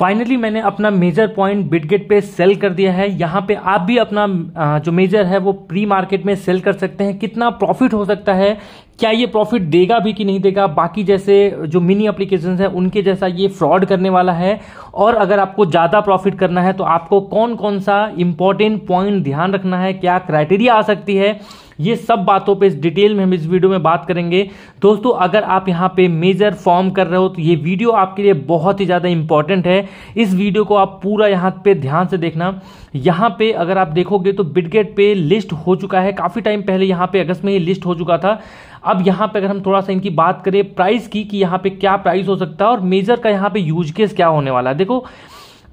finally मैंने अपना major point Bitget पे सेल कर दिया है यहाँ पे आप भी अपना जो मेजर है वो प्री मार्केट में सेल कर सकते हैं कितना प्रॉफिट हो सकता है क्या ये प्रॉफिट देगा भी कि नहीं देगा बाकी जैसे जो मिनी अप्लीकेशन है उनके जैसा ये फ्रॉड करने वाला है और अगर आपको ज़्यादा प्रॉफिट करना है तो आपको कौन कौन सा इंपॉर्टेंट पॉइंट ध्यान रखना है क्या क्राइटेरिया आ सकती है ये सब बातों पे इस डिटेल में हम इस वीडियो में बात करेंगे दोस्तों अगर आप यहाँ पे मेजर फॉर्म कर रहे हो तो ये वीडियो आपके लिए बहुत ही ज़्यादा इंपॉर्टेंट है इस वीडियो को आप पूरा यहाँ पे ध्यान से देखना यहाँ पे अगर आप देखोगे तो बिडगेट पे लिस्ट हो चुका है काफ़ी टाइम पहले यहाँ पे अगस्त में ये लिस्ट हो चुका था अब यहाँ पे अगर हम थोड़ा सा इनकी बात करें प्राइस की कि यहाँ पे क्या प्राइस हो सकता है और मेजर का यहाँ पे यूज केस क्या होने वाला है देखो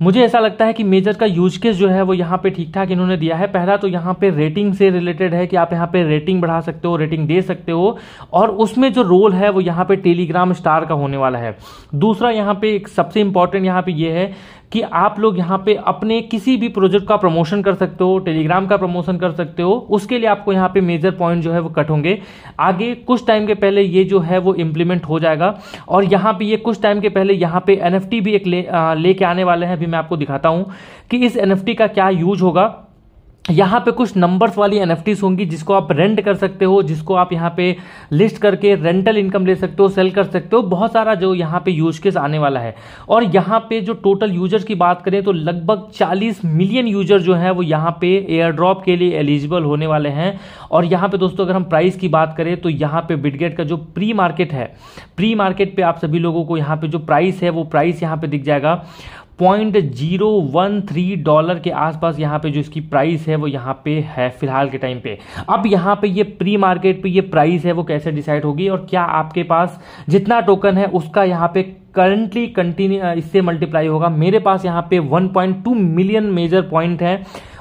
मुझे ऐसा लगता है कि मेजर का यूज केस जो है वो यहाँ पे ठीक ठाक इन्होंने दिया है पहला तो यहाँ पे रेटिंग से रिलेटेड है कि आप यहाँ पे रेटिंग बढ़ा सकते हो रेटिंग दे सकते हो और उसमें जो रोल है वो यहाँ पे टेलीग्राम स्टार का होने वाला है दूसरा यहाँ पे एक सबसे इंपॉर्टेंट यहाँ पे ये यह है कि आप लोग यहाँ पे अपने किसी भी प्रोजेक्ट का प्रमोशन कर सकते हो टेलीग्राम का प्रमोशन कर सकते हो उसके लिए आपको यहाँ पे मेजर पॉइंट जो है वो कट होंगे आगे कुछ टाइम के पहले ये जो है वो इम्प्लीमेंट हो जाएगा और यहाँ पे ये कुछ टाइम के पहले यहाँ पे एन भी एक लेके ले आने वाले हैं अभी मैं आपको दिखाता हूँ कि इस एन का क्या यूज होगा यहाँ पे कुछ नंबर्स वाली एन होंगी जिसको आप रेंट कर सकते हो जिसको आप यहाँ पे लिस्ट करके रेंटल इनकम ले सकते हो सेल कर सकते हो बहुत सारा जो यहाँ पे यूज केस आने वाला है और यहाँ पे जो टोटल यूजर्स की बात करें तो लगभग 40 मिलियन यूजर जो है वो यहाँ पे एयर ड्रॉप के लिए एलिजिबल होने वाले हैं और यहाँ पे दोस्तों अगर हम प्राइस की बात करें तो यहाँ पे बिटगेट का जो प्री मार्केट है प्री मार्केट पे आप सभी लोगों को यहाँ पे जो प्राइस है वो प्राइस यहाँ पे दिख जाएगा point zero one three dollar के आसपास यहाँ पे जो इसकी प्राइस है वो यहाँ पे है फिलहाल के टाइम पे अब यहाँ पे ये प्री मार्केट पे ये प्राइस है वो कैसे डिसाइड होगी और क्या आपके पास जितना टोकन है उसका यहाँ पे करंटली कंटिन्यू इससे मल्टीप्लाई होगा मेरे पास यहाँ पे 1.2 मिलियन मेजर पॉइंट है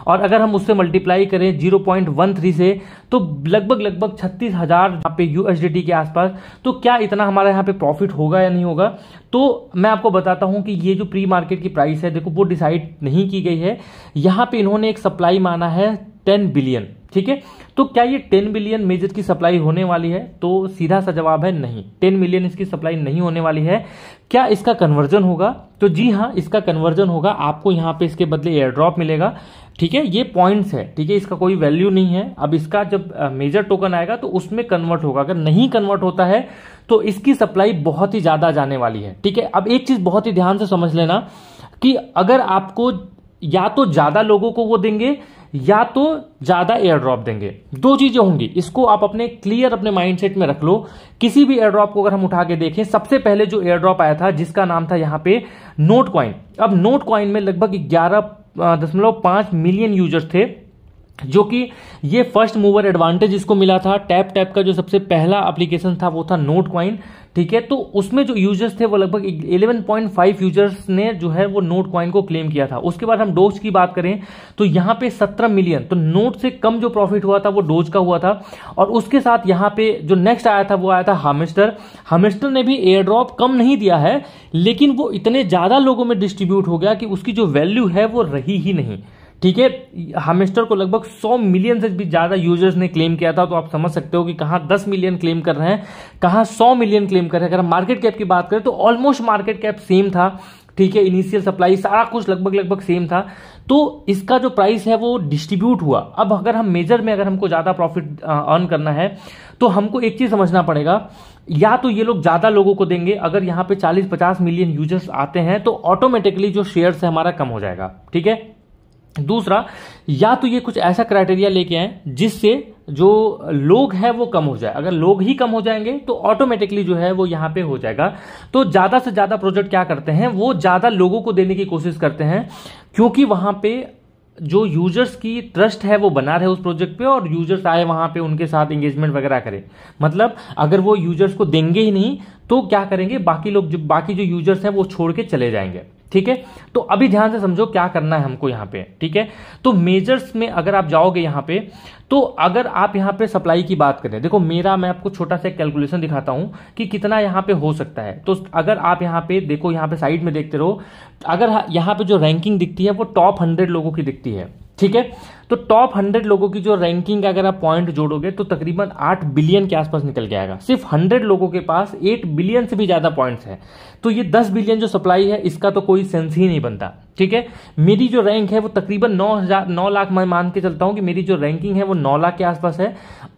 और अगर हम उससे मल्टीप्लाई करें जीरो पॉइंट वन थ्री से तो लगभग लगभग छत्तीस हज़ार यहाँ पे यूएसडीटी के आसपास तो क्या इतना हमारा यहाँ पे प्रॉफिट होगा या नहीं होगा तो मैं आपको बताता हूँ कि ये जो प्री मार्केट की प्राइस है देखो वो डिसाइड नहीं की गई है यहाँ पे इन्होंने एक सप्लाई माना है टेन बिलियन ठीक है तो क्या ये टेन बिलियन मेजर की सप्लाई होने वाली है तो सीधा सा जवाब है नहीं टेन मिलियन इसकी सप्लाई नहीं होने वाली है क्या इसका कन्वर्जन होगा तो जी हाँ इसका कन्वर्जन होगा आपको यहाँ पे इसके बदले एयर ड्रॉप मिलेगा ठीक है ये पॉइंट्स है ठीक है इसका कोई वैल्यू नहीं है अब इसका जब मेजर टोकन आएगा तो उसमें कन्वर्ट होगा अगर नहीं कन्वर्ट होता है तो इसकी सप्लाई बहुत ही ज्यादा जाने वाली है ठीक है अब एक चीज बहुत ही ध्यान से समझ लेना कि अगर आपको या तो ज्यादा लोगों को वो देंगे या तो ज्यादा एयर ड्रॉप देंगे दो चीजें होंगी इसको आप अपने क्लियर अपने माइंडसेट में रख लो किसी भी एयर ड्रॉप को अगर हम उठा के देखें सबसे पहले जो एयर ड्रॉप आया था जिसका नाम था यहां पे नोट क्वाइन अब नोट क्वाइन में लगभग ग्यारह दशमलव पांच मिलियन यूजर्स थे जो कि ये फर्स्ट मूवर एडवांटेज इसको मिला था टैप टैप का जो सबसे पहला एप्लीकेशन था वो था नोट क्वाइन ठीक है तो उसमें जो यूजर्स थे वो लगभग 11.5 यूजर्स ने जो है वो नोट क्वाइन को क्लेम किया था उसके बाद हम डोज की बात करें तो यहां पे 17 मिलियन तो नोट से कम जो प्रॉफिट हुआ था वो डोज का हुआ था और उसके साथ यहां पे जो नेक्स्ट आया था वो आया था हामिस्टर हामिस्टर ने भी एयर ड्रॉप कम नहीं दिया है लेकिन वो इतने ज़्यादा लोगों में डिस्ट्रीब्यूट हो गया कि उसकी जो वैल्यू है वो रही ही नहीं ठीक है हमेस्टर को लगभग 100 मिलियन से भी ज़्यादा यूजर्स ने क्लेम किया था तो आप समझ सकते हो कि कहां 10 मिलियन क्लेम कर रहे हैं कहां 100 मिलियन क्लेम कर रहे हैं अगर हम मार्केट कैप की बात करें तो ऑलमोस्ट मार्केट कैप सेम था ठीक है इनिशियल सप्लाई सारा कुछ लगभग लगभग सेम था तो इसका जो प्राइस है वो डिस्ट्रीब्यूट हुआ अब अगर हम मेजर में अगर हमको ज़्यादा प्रॉफिट अर्न करना है तो हमको एक चीज़ समझना पड़ेगा या तो ये लोग ज़्यादा लोगों को देंगे अगर यहाँ पे 40-50 मिलियन यूजर्स आते हैं तो ऑटोमेटिकली जो शेयर्स है हमारा कम हो जाएगा ठीक है दूसरा या तो ये कुछ ऐसा क्राइटेरिया लेके आए जिससे जो लोग हैं वो कम हो जाए अगर लोग ही कम हो जाएंगे तो ऑटोमेटिकली जो है वो यहां पे हो जाएगा तो ज़्यादा से ज़्यादा प्रोजेक्ट क्या करते हैं वो ज़्यादा लोगों को देने की कोशिश करते हैं क्योंकि वहां पे जो यूजर्स की ट्रस्ट है वो बना रहे उस प्रोजेक्ट पे और यूजर्स आए वहां पे उनके साथ एंगेजमेंट वगैरह करें मतलब अगर वो यूजर्स को देंगे ही नहीं तो क्या करेंगे बाकी लोग जो बाकी जो यूजर्स हैं वो छोड़ के चले जाएंगे ठीक है तो अभी ध्यान से समझो क्या करना है हमको यहां पे ठीक है तो मेजर्स में अगर आप जाओगे यहां पे तो अगर आप यहां पे सप्लाई की बात करें देखो मेरा मैं आपको छोटा सा कैलकुलेशन दिखाता हूं कि कितना यहां पे हो सकता है तो अगर आप यहां पे देखो यहां पे साइड में देखते रहो अगर यहां पे जो रैंकिंग दिखती है वो टॉप हंड्रेड लोगों की दिखती है ठीक है तो टॉप हंड्रेड लोगों की जो रैंकिंग का अगर आप पॉइंट जोड़ोगे तो तकरीबन आठ बिलियन के आसपास निकल के आएगा सिर्फ हंड्रेड लोगों के पास एट बिलियन से भी ज़्यादा पॉइंट्स है तो ये दस बिलियन जो सप्लाई है इसका तो कोई सेंस ही नहीं बनता ठीक है मेरी जो रैंक है वो तकरीबन नौ हजार नौ लाख मैं मान के चलता हूं कि मेरी जो रैंकिंग है वो नौ लाख के आसपास है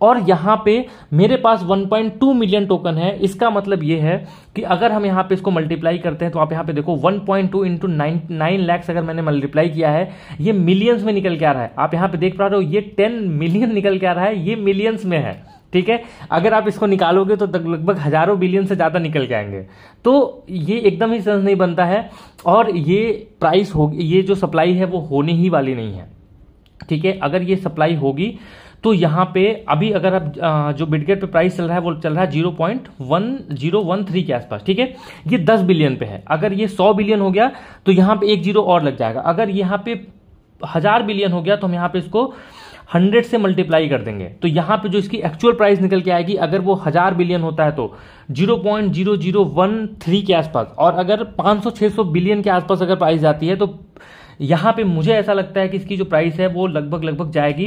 और यहां पे मेरे पास 1.2 मिलियन टोकन है इसका मतलब ये है कि अगर हम यहां पे इसको मल्टीप्लाई करते हैं तो आप यहां पे देखो 1.2 point two into nine nine lakhs अगर मैंने मल्टीप्लाई किया है ये मिलियंस में निकल के आ रहा है आप यहां पर देख पा रहे हो ये टेन मिलियन निकल के आ रहा है ये मिलियंस में है ठीक है अगर आप इसको निकालोगे तो लगभग हजारों बिलियन से ज़्यादा निकल के आएंगे तो ये एकदम ही सेंस नहीं बनता है और ये प्राइस होगी ये जो सप्लाई है वो होने ही वाली नहीं है ठीक है अगर ये सप्लाई होगी तो यहाँ पे अभी अगर आप जो बिडगेट पे प्राइस चल रहा है वो चल रहा है zero point one zero one three के आसपास ठीक है ये दस बिलियन पे है अगर ये सौ बिलियन हो गया तो यहां पे एक जीरो और लग जाएगा अगर यहाँ पे हजार बिलियन हो गया तो हम यहाँ पे इसको हंड्रेड से मल्टीप्लाई कर देंगे तो यहाँ पे जो इसकी एक्चुअल प्राइस निकल के आएगी अगर वो हजार बिलियन होता है तो zero point zero zero one three के आसपास और अगर पांच सौ छह सौ बिलियन के आसपास अगर प्राइस जाती है तो यहाँ पे मुझे ऐसा लगता है कि इसकी जो प्राइस है वो लगभग लगभग जाएगी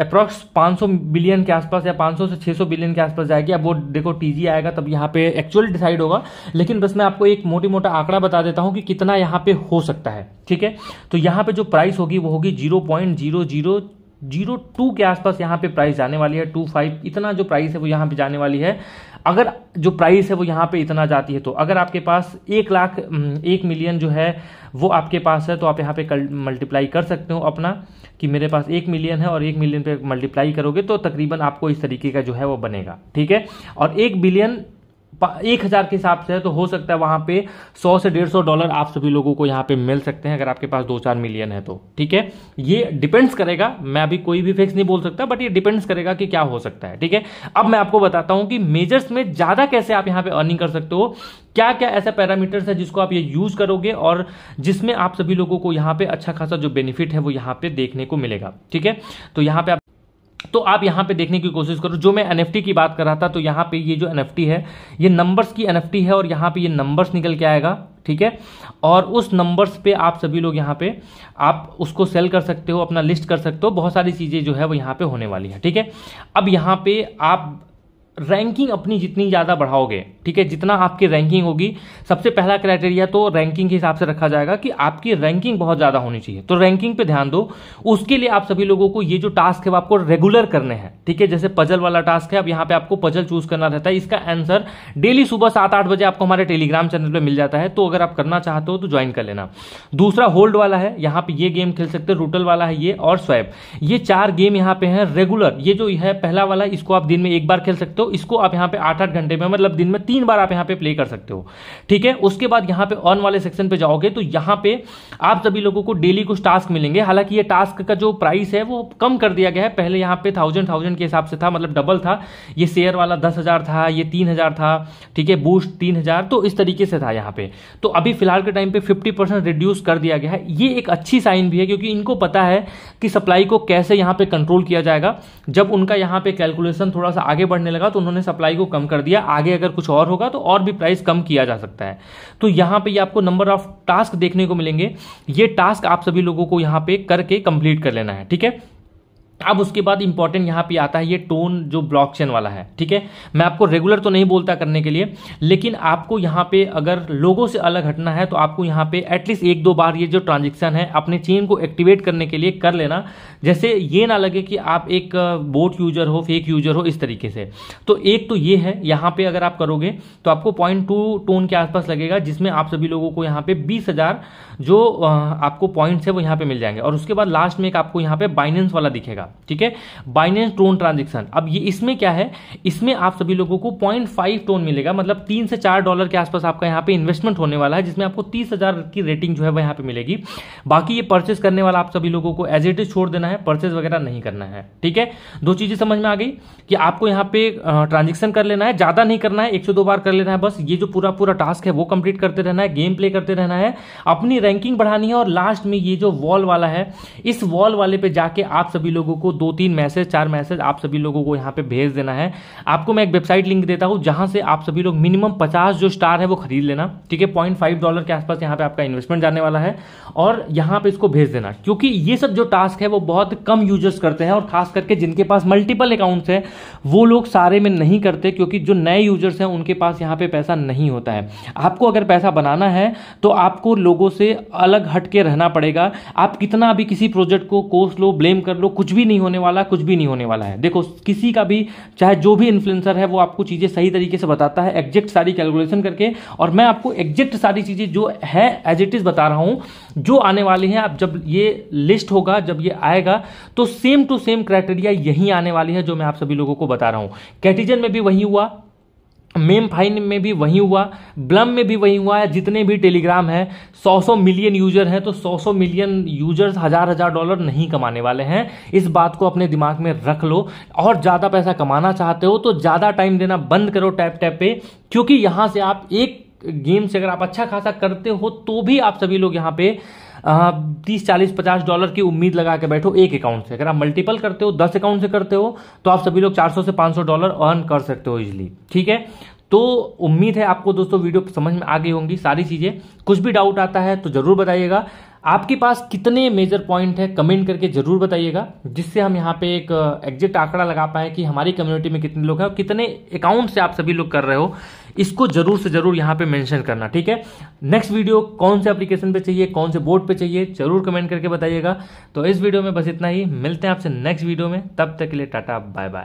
अप्रॉक्स 500 बिलियन के आसपास या 500 से 600 बिलियन के आसपास जाएगी अब वो देखो टीजी आएगा तब यहाँ पे एक्चुअल डिसाइड होगा लेकिन बस मैं आपको एक मोटी मोटा आंकड़ा बता देता हूँ कि कितना यहाँ पे हो सकता है ठीक है तो यहाँ पे जो प्राइस होगी वो होगी zero point zero zero zero two के आसपास यहाँ पे प्राइस जाने वाली है टू फाइव इतना जो प्राइस है वो यहाँ पे जाने वाली है अगर जो प्राइस है वो यहाँ पे इतना जाती है तो अगर आपके पास एक लाख एक मिलियन जो है वो आपके पास है तो आप यहाँ पे कर, मल्टीप्लाई कर सकते हो अपना कि मेरे पास एक मिलियन है और एक मिलियन पे मल्टीप्लाई करोगे तो तकरीबन आपको इस तरीके का जो है वो बनेगा ठीक है और एक बिलियन एक हज़ार के हिसाब से है तो हो सकता है वहां पे सौ से डेढ़ सौ डॉलर आप सभी लोगों को यहां पे मिल सकते हैं अगर आपके पास दो चार मिलियन है तो ठीक है ये डिपेंड्स करेगा मैं अभी कोई भी फिक्स नहीं बोल सकता बट ये डिपेंड्स करेगा कि क्या हो सकता है ठीक है अब मैं आपको बताता हूं कि मेजर्स में ज़्यादा कैसे आप यहां पर अर्निंग कर सकते हो क्या क्या ऐसा पैरामीटर्स है जिसको आप ये यूज करोगे और जिसमें आप सभी लोगों को यहां पर अच्छा खासा जो बेनिफिट है वो यहां पर देखने को मिलेगा ठीक है तो यहाँ पे आप तो आप यहां पे देखने की कोशिश करो जो मैं एनएफटी की बात कर रहा था तो यहां पे ये जो एनएफटी है ये नंबर्स की एनएफटी है और यहां पे ये नंबर्स निकल के आएगा ठीक है और उस नंबर्स पे आप सभी लोग यहां पे आप उसको सेल कर सकते हो अपना लिस्ट कर सकते हो बहुत सारी चीज़ें जो है वो यहां पे होने वाली है ठीक है अब यहां पे आप रैंकिंग अपनी जितनी ज़्यादा बढ़ाओगे ठीक है जितना आपकी रैंकिंग होगी सबसे पहला क्राइटेरिया तो रैंकिंग के हिसाब से रखा जाएगा कि आपकी रैंकिंग बहुत ज़्यादा होनी चाहिए तो रैंकिंग पे ध्यान दो उसके लिए आप सभी लोगों को ये जो टास्क है वो आपको रेगुलर करने हैं ठीक है जैसे पजल वाला टास्क है अब यहाँ पर आपको पजल चूज करना रहता है इसका आंसर डेली सुबह सात आठ बजे आपको हमारे टेलीग्राम चैनल पर मिल जाता है तो अगर आप करना चाहते हो तो ज्वाइन कर लेना दूसरा होल्ड वाला है यहाँ पर ये गेम खेल सकते हैं रूटल वाला है ये और स्वैप ये चार गेम यहाँ पे है रेगुलर ये जो है पहला वाला इसको आप दिन में एक बार खेल सकते हो हो तो इसको आप यहाँ पे आठ आठ घंटे में मतलब दिन में तीन बार आप यहाँ पे प्ले कर सकते हो ठीक है उसके बाद यहाँ पे ऑन वाले सेक्शन पे जाओगे तो यहाँ पे आप सभी लोगों को डेली कुछ टास्क मिलेंगे हालांकि ये टास्क का जो प्राइस है वो कम कर दिया गया है पहले यहाँ पे थाउजेंड थाउजेंड के हिसाब से था मतलब डबल था ये शेयर वाला दस था ये तीन था ठीक है बूस्ट तीन तो इस तरीके से था यहाँ पे तो अभी फिलहाल के टाइम पे फिफ्टी रिड्यूस कर दिया गया है ये एक अच्छी साइन भी है क्योंकि इनको पता है कि सप्लाई को कैसे यहाँ पे कंट्रोल किया जाएगा जब उनका यहाँ पे कैलकुलेशन थोड़ा सा आगे बढ़ने लगा तो उन्होंने सप्लाई को कम कर दिया आगे अगर कुछ और होगा तो और भी प्राइस कम किया जा सकता है तो यहाँ पे आपको नंबर ऑफ टास्क देखने को मिलेंगे ये टास्क आप सभी लोगों को यहाँ पे करके कंप्लीट कर लेना है ठीक है अब उसके बाद इंपॉर्टेंट यहां पे आता है ये टोन जो ब्लॉकचेन वाला है ठीक है मैं आपको रेगुलर तो नहीं बोलता करने के लिए लेकिन आपको यहां पे अगर लोगों से अलग हटना है तो आपको यहां पे एटलीस्ट एक दो बार ये जो ट्रांजेक्शन है अपने चेन को एक्टिवेट करने के लिए कर लेना जैसे ये ना लगे कि आप एक बोट यूजर हो फेक यूजर हो इस तरीके से तो एक तो ये है यहां पर अगर आप करोगे तो आपको पॉइंट टू टोन के आसपास लगेगा जिसमें आप सभी लोगों को यहां पर बीस हजार जो आपको पॉइंट है वो यहां पर मिल जाएंगे और उसके बाद लास्ट में एक आपको यहां पर बाइनेंस वाला दिखेगा जाएगा ठीक है बाइनेंस ड्रोन ट्रांजेक्शन अब ये इसमें क्या है इसमें आप सभी लोगों को पॉइंट फाइव टोन मिलेगा मतलब तीन से चार डॉलर के आसपास आपका यहाँ पे इन्वेस्टमेंट होने वाला है जिसमें आपको तीस हजार की रेटिंग जो है वह यहाँ पे मिलेगी बाकी ये परचेस करने वाला आप सभी लोगों को एज इट इज छोड़ देना है परचेस वगैरह नहीं करना है ठीक है दो चीजें समझ में आ गई कि आपको यहाँ पे ट्रांजेक्शन कर लेना है ज्यादा नहीं करना है एक से दो बार कर लेना है बस ये जो पूरा पूरा टास्क है वो कंप्लीट करते रहना है गेम प्ले करते रहना है अपनी रैंकिंग बढ़ानी है और लास्ट में ये जो वॉल वाला है इस वॉल वाले पे जाके आप सभी लोगों लोगों को दो तीन मैसेज चार मैसेज आप सभी लोगों को यहाँ पे भेज देना है आपको मैं एक वेबसाइट लिंक देता हूँ जहाँ से आप सभी लोग मिनिमम पचास जो स्टार है वो खरीद लेना ठीक है पॉइंट फाइव डॉलर के आसपास यहाँ पे आपका इन्वेस्टमेंट जाने वाला है और यहाँ पे इसको भेज देना क्योंकि ये सब जो टास्क है वो बहुत कम यूजर्स करते हैं और खास करके जिनके पास मल्टीपल अकाउंट्स हैं वो लोग सारे में नहीं करते क्योंकि जो नए यूजर्स हैं उनके पास यहाँ पे पैसा नहीं होता है आपको अगर पैसा बनाना है तो आपको लोगों से अलग हटके रहना पड़ेगा आप कितना भी किसी प्रोजेक्ट को कोस लो ब्लेम कर लो कुछ भी भी नहीं होने वाला कुछ भी नहीं होने वाला है देखो किसी का भी चाहे जो भी इन्फ्लुएंसर है वो आपको चीज़ें सही तरीके से बताता है एग्जैक्ट सारी कैलकुलेशन करके और मैं आपको एग्जैक्ट सारी चीज़ें जो है एज इट इज़ बता रहा हूं जो आने वाली हैं आप जब ये लिस्ट होगा जब ये आएगा तो सेम टू सेम क्राइटेरिया यही आने वाली है जो मैं आप सभी लोगों को बता रहा हूं कैटिजन में भी वही हुआ मेम फाइन में भी वही हुआ ब्लम में भी वही हुआ है जितने भी टेलीग्राम हैं सौ सौ मिलियन यूजर हैं तो सौ सौ मिलियन यूजर्स हजार हजार डॉलर नहीं कमाने वाले हैं इस बात को अपने दिमाग में रख लो और ज़्यादा पैसा कमाना चाहते हो तो ज़्यादा टाइम देना बंद करो टैप टैप पे क्योंकि यहाँ से आप एक गेम से अगर आप अच्छा खासा करते हो तो भी आप सभी लोग यहाँ पे तीस चालीस पचास डॉलर की उम्मीद लगा के बैठो एक अकाउंट से अगर आप मल्टीपल करते हो दस अकाउंट से करते हो तो आप सभी लोग चार सौ से पांच सौ डॉलर अर्न कर सकते हो इजिली ठीक है तो उम्मीद है आपको दोस्तों वीडियो समझ में आ गई होंगी सारी चीज़ें कुछ भी डाउट आता है तो ज़रूर बताइएगा आपके पास कितने मेजर पॉइंट है कमेंट करके जरूर बताइएगा जिससे हम यहाँ पे एक एग्जैक्ट uh, आंकड़ा लगा पाए कि हमारी कम्युनिटी में कितने लोग हैं और कितने अकाउंट से आप सभी लोग कर रहे हो इसको जरूर से जरूर यहाँ पे मेंशन करना ठीक है नेक्स्ट वीडियो कौन से एप्लीकेशन पे चाहिए कौन से बोर्ड पे चाहिए जरूर कमेंट करके बताइएगा तो इस वीडियो में बस इतना ही मिलते हैं आपसे नेक्स्ट वीडियो में तब तक के लिए टाटा बाय बाय